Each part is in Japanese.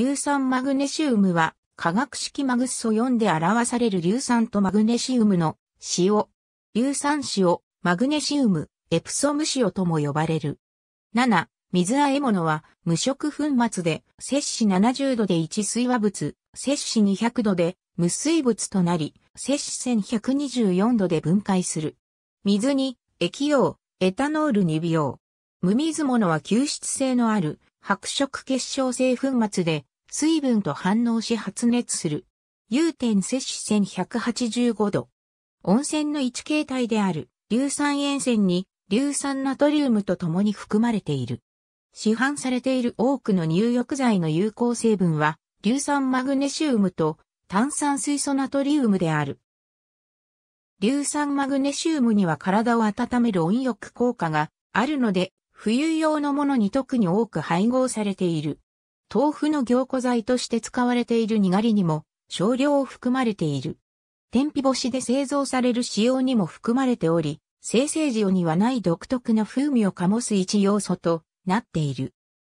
硫酸マグネシウムは、化学式マグッソ4で表される硫酸とマグネシウムの塩、硫酸塩、マグネシウム、エプソム塩とも呼ばれる。7、水あえ物は無色粉末で、摂氏70度で一水和物、摂氏200度で無水物となり、摂氏1124度で分解する。水に液用、エタノールに美容。無水物は吸湿性のある白色結晶性粉末で、水分と反応し発熱する。融点摂氏1185度。温泉の一形態である硫酸塩泉に硫酸ナトリウムと共に含まれている。市販されている多くの入浴剤の有効成分は硫酸マグネシウムと炭酸水素ナトリウムである。硫酸マグネシウムには体を温める温浴効果があるので、冬用のものに特に多く配合されている。豆腐の凝固剤として使われているにがりにも少量を含まれている。天日干しで製造される様にも含まれており、生成塩にはない独特の風味を醸す一要素となっている。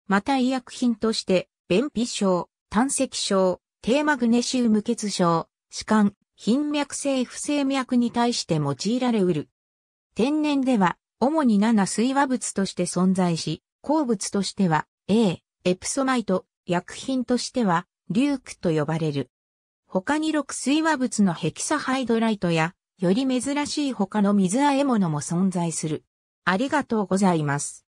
また医薬品として、便秘症、胆石症、低マグネシウム血症、歯間、頻脈性不整脈に対して用いられうる。天然では、主に7水和物として存在し、鉱物としては、A、エプソマイト、薬品としては、リュークと呼ばれる。他に6水和物のヘキサハイドライトや、より珍しい他の水和え物も存在する。ありがとうございます。